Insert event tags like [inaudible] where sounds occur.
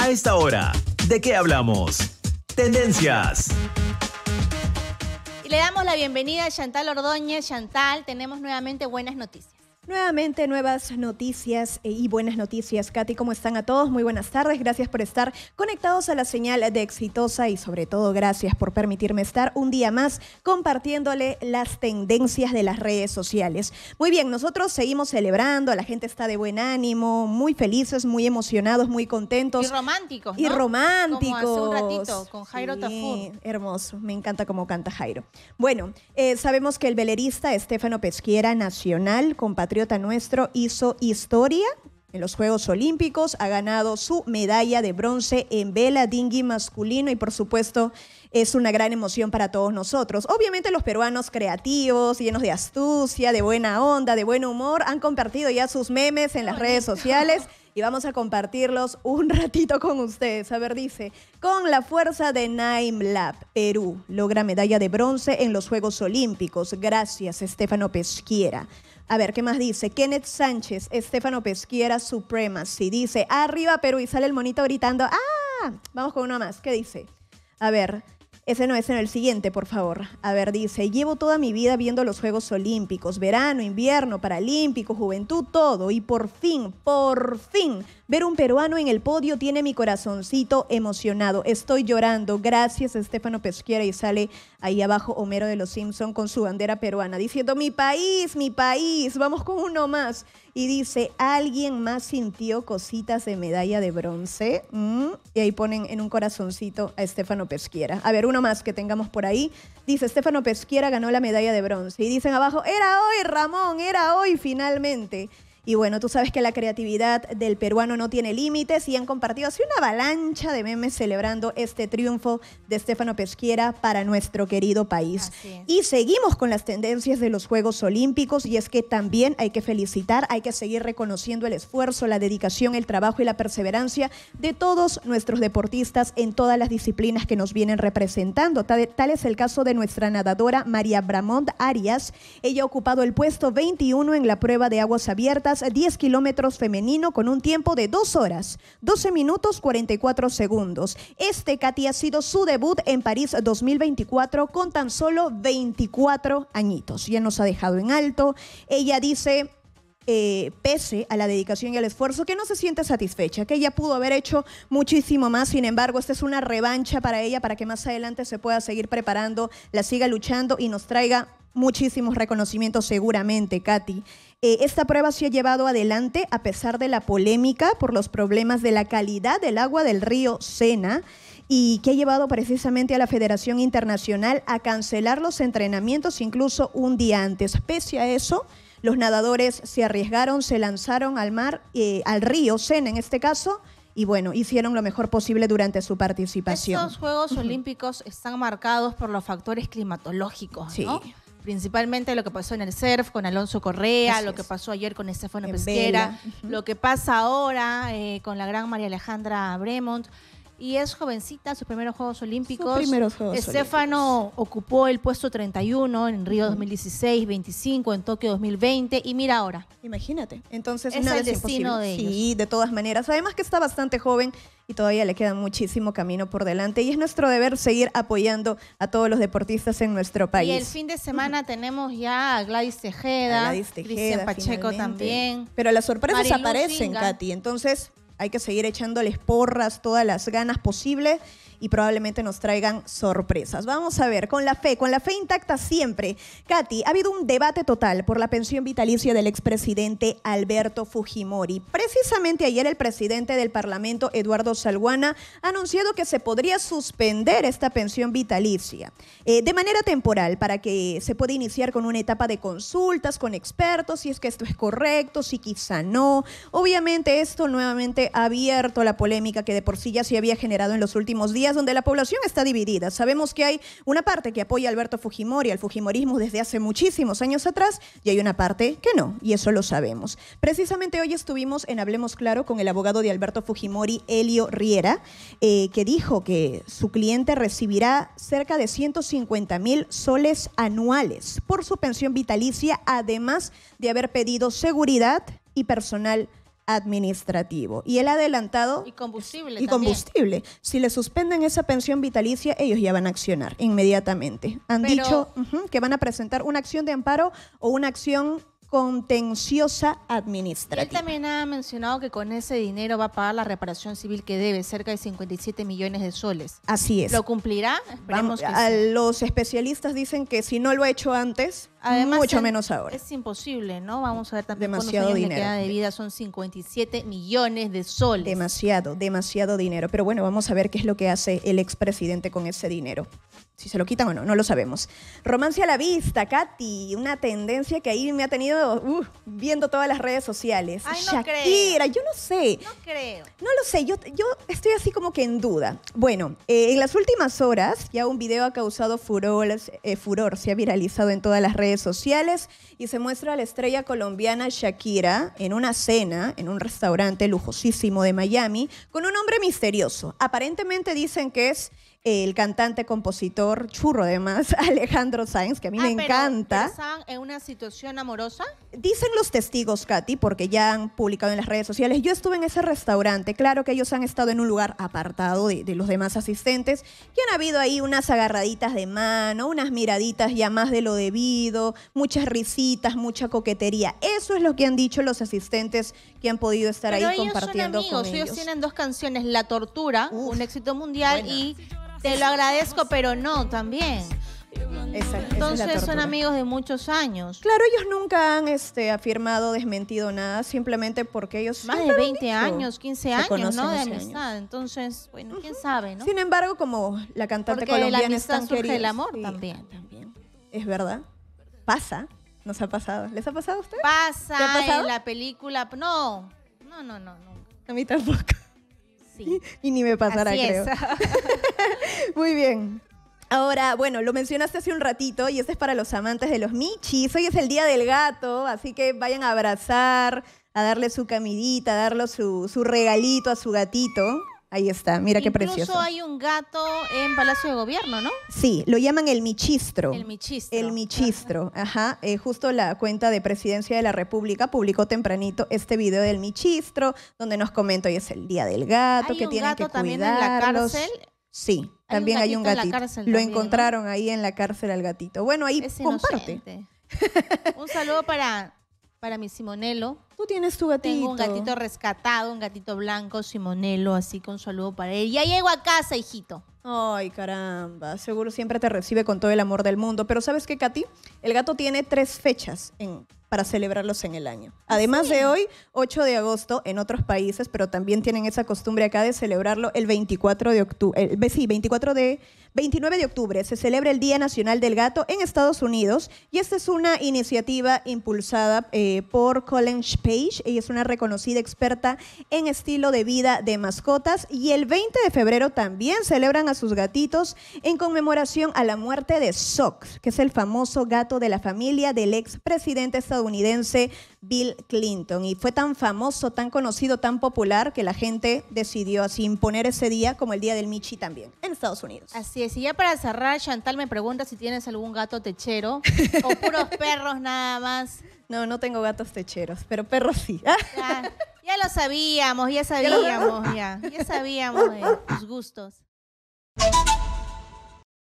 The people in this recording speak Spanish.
A esta hora, ¿de qué hablamos? Tendencias. Y le damos la bienvenida a Chantal Ordóñez. Chantal, tenemos nuevamente buenas noticias. Nuevamente nuevas noticias eh, y buenas noticias. Katy, ¿cómo están a todos? Muy buenas tardes. Gracias por estar conectados a la señal de Exitosa y sobre todo gracias por permitirme estar un día más compartiéndole las tendencias de las redes sociales. Muy bien, nosotros seguimos celebrando, la gente está de buen ánimo, muy felices, muy emocionados, muy contentos. Y románticos. ¿no? Y románticos. hace un ratito con Jairo sí, Hermoso, me encanta cómo canta Jairo. Bueno, eh, sabemos que el velerista Estefano Pesquiera Nacional, compatriota, nuestro hizo historia en los Juegos Olímpicos, ha ganado su medalla de bronce en vela dinghy masculino y por supuesto es una gran emoción para todos nosotros. Obviamente los peruanos creativos, llenos de astucia, de buena onda, de buen humor, han compartido ya sus memes en las redes sociales y vamos a compartirlos un [laughs] ratito con ustedes. A ver, dice, con la fuerza de Naim Lab, Perú logra medalla de bronce en los Juegos Olímpicos. Gracias, Estefano Pesquiera. A ver, ¿qué más dice? Kenneth Sánchez, Estefano Pesquiera, Suprema. Si Dice, arriba Perú y sale el monito gritando, ¡ah! Vamos con uno más. ¿Qué dice? A ver, ese no, es en el siguiente, por favor. A ver, dice, llevo toda mi vida viendo los Juegos Olímpicos, verano, invierno, paralímpico, juventud, todo, y por fin, por fin, ver un peruano en el podio tiene mi corazoncito emocionado. Estoy llorando, gracias Estefano Pesquiera y sale ahí abajo Homero de los Simpson con su bandera peruana, diciendo, mi país, mi país, vamos con uno más. Y dice, ¿alguien más sintió cositas de medalla de bronce? Mm. Y ahí ponen en un corazoncito a Estefano Pesquiera. A ver, uno más que tengamos por ahí. Dice, Estefano Pesquiera ganó la medalla de bronce. Y dicen abajo, era hoy, Ramón, era hoy finalmente. Y bueno, tú sabes que la creatividad del peruano no tiene límites y han compartido así una avalancha de memes celebrando este triunfo de Estefano Pesquiera para nuestro querido país. Y seguimos con las tendencias de los Juegos Olímpicos y es que también hay que felicitar, hay que seguir reconociendo el esfuerzo, la dedicación, el trabajo y la perseverancia de todos nuestros deportistas en todas las disciplinas que nos vienen representando. Tal, es el caso de nuestra nadadora María Bramont Arias. Ella ha ocupado el puesto 21 en la prueba de aguas abiertas 10 kilómetros femenino con un tiempo de 2 horas 12 minutos 44 segundos. Este, Katy, ha sido su debut en París 2024 con tan solo 24 añitos. Ya nos ha dejado en alto. Ella dice, eh, pese a la dedicación y al esfuerzo, que no se siente satisfecha, que ella pudo haber hecho muchísimo más. Sin embargo, esta es una revancha para ella, para que más adelante se pueda seguir preparando, la siga luchando y nos traiga muchísimos reconocimientos seguramente, Katy. Eh, esta prueba se ha llevado adelante a pesar de la polémica por los problemas de la calidad del agua del río Sena y que ha llevado precisamente a la Federación Internacional a cancelar los entrenamientos incluso un día antes. Pese a eso, los nadadores se arriesgaron, se lanzaron al mar, eh, al río Sena en este caso, y bueno, hicieron lo mejor posible durante su participación. Estos Juegos Olímpicos están marcados por los factores climatológicos, ¿no? principalmente lo que pasó en el surf con Alonso Correa, lo que pasó ayer con Estefano Pesquera, lo que pasa ahora eh, con la gran María Alejandra Bremont y es jovencita, sus primeros Juegos Olímpicos. Sus primeros Juegos Estefano ocupó el puesto 31 en Río 2016, 25 en Tokio 2020 y mira ahora. Imagínate. Entonces es una el destino de ellos. Sí, de todas maneras. Además que está bastante joven y todavía le queda muchísimo camino por delante y es nuestro deber seguir apoyando a todos los deportistas en nuestro país. Y el fin de semana tenemos ya a Gladys Tejeda, Gladys Tejeda Cristian Pacheco también. Pero las sorpresas aparecen, Katy. Entonces, hay que seguir echándoles porras, todas las ganas posibles y probablemente nos traigan sorpresas. Vamos a ver, con la fe, con la fe intacta siempre. Katy, ha habido un debate total por la pensión vitalicia del expresidente Alberto Fujimori. Precisamente ayer el presidente del Parlamento, Eduardo Salguana, ha anunciado que se podría suspender esta pensión vitalicia eh, de manera temporal para que se pueda iniciar con una etapa de consultas con expertos, si es que esto es correcto, si quizá no. Obviamente esto nuevamente ha abierto la polémica que de por sí ya se había generado en los últimos días donde la población está dividida. Sabemos que hay una parte que apoya a Alberto Fujimori, al Fujimorismo desde hace muchísimos años atrás, y hay una parte que no, y eso lo sabemos. Precisamente hoy estuvimos en Hablemos Claro con el abogado de Alberto Fujimori, Elio Riera, eh, que dijo que su cliente recibirá cerca de 150 mil soles anuales por su pensión vitalicia, además de haber pedido seguridad y personal administrativo. Y el adelantado... Y combustible. Y combustible. Si le suspenden esa pensión vitalicia, ellos ya van a accionar inmediatamente. Han dicho que van a presentar una acción de amparo o una acción contenciosa administrativa. Él también ha mencionado que con ese dinero va a pagar la reparación civil que debe, cerca de 57 millones de soles. Así es. ¿Lo cumplirá? Vamos, Los especialistas dicen que si no lo ha hecho antes, Además, mucho menos ahora. Es imposible, ¿no? Vamos a ver también demasiado dinero. queda de vida son 57 millones de soles. Demasiado, demasiado dinero. Pero bueno, vamos a ver qué es lo que hace el expresidente con ese dinero si se lo quitan o no, no lo sabemos. Romance a la vista, Katy, una tendencia que ahí me ha tenido uh, viendo todas las redes sociales. Ay, no Shakira, yo no sé. No creo. No lo sé, yo, yo estoy así como que en duda. Bueno, eh, en las últimas horas ya un video ha causado eh, furor, se ha viralizado en todas las redes sociales y se muestra a la estrella colombiana Shakira en una cena en un restaurante lujosísimo de Miami con un hombre misterioso. Aparentemente dicen que es el cantante, compositor, churro además, [laughs] Alejandro Sáenz, que a mí me ah, encanta. ¿Estaban en una situación amorosa? dicen los testigos, Katy, porque ya han publicado en las redes sociales, yo estuve en ese restaurante, claro que ellos han estado en un lugar apartado de, los demás asistentes, Que han habido ahí unas agarraditas de mano, unas miraditas ya más de lo debido, muchas risitas, mucha coquetería. Eso es lo que han dicho los asistentes que han podido estar ahí ellos compartiendo son amigos, con ellos. tienen dos canciones, La Tortura, un éxito mundial, y te lo agradezco, pero no, también. Entonces son amigos de muchos años. Claro, ellos nunca han este, afirmado, desmentido nada, simplemente porque ellos... Más de 20 años, 15 años, ¿no? De amistad. Entonces, bueno, quién sabe, ¿no? Sin embargo, como la cantante porque colombiana la es el amor también. Es verdad. Pasa. Nos ha pasado. ¿Les ha pasado a ustedes? Pasa en la película. No. No, no, no, A mí tampoco. Sí. [laughs] Y, ni me pasará, creo. [laughs] [laughs] Muy bien. Ahora, bueno, lo mencionaste hace un ratito y este es para los amantes de los michis. Hoy es el día del gato, así que vayan a abrazar, a darle su camidita, a darle su, regalito a su gatito. Ahí está, mira qué precioso. Incluso hay un gato en Palacio de Gobierno, ¿no? Sí, lo llaman el Michistro. El Michistro. El Michistro, ajá. Eh, justo la cuenta de Presidencia de la República publicó tempranito este video del Michistro, donde nos comenta hoy es el Día del Gato, que tienen que cuidarlos. También en la cárcel Sí, también hay un gatito. Lo encontraron ahí en la cárcel al gatito. Bueno, ahí comparte. un saludo para, para mi Simonelo. Tú tienes tu gatito. un gatito rescatado, un gatito blanco, Simonelo, así que un saludo para él. Ya llego a casa, hijito. Ay, caramba, seguro siempre te recibe con todo el amor del mundo. Pero ¿sabes qué, Katy? El gato tiene tres fechas en para celebrarlos en el año. Además de hoy, 8 de agosto en otros países, pero también tienen esa costumbre acá de celebrarlo el 24 de octubre, sí, 24 de 29 de octubre se celebra el Día Nacional del Gato en Estados Unidos y esta es una iniciativa impulsada eh, por Colin Page. Ella es una reconocida experta en estilo de vida de mascotas y el 20 de febrero también celebran a sus gatitos en conmemoración a la muerte de Sox, que es el famoso gato de la familia del ex presidente estadounidense Bill Clinton. Y fue tan famoso, tan conocido, tan popular que la gente decidió así imponer ese día como el Día del Michi también en Estados Unidos. Así es y ya para cerrar, Chantal me pregunta si tienes algún gato techero [laughs] o puros perros nada más. No, no tengo gatos techeros, pero perros sí. Ya, lo sabíamos, ya [laughs] sabíamos, ya, ya sabíamos de tus gustos.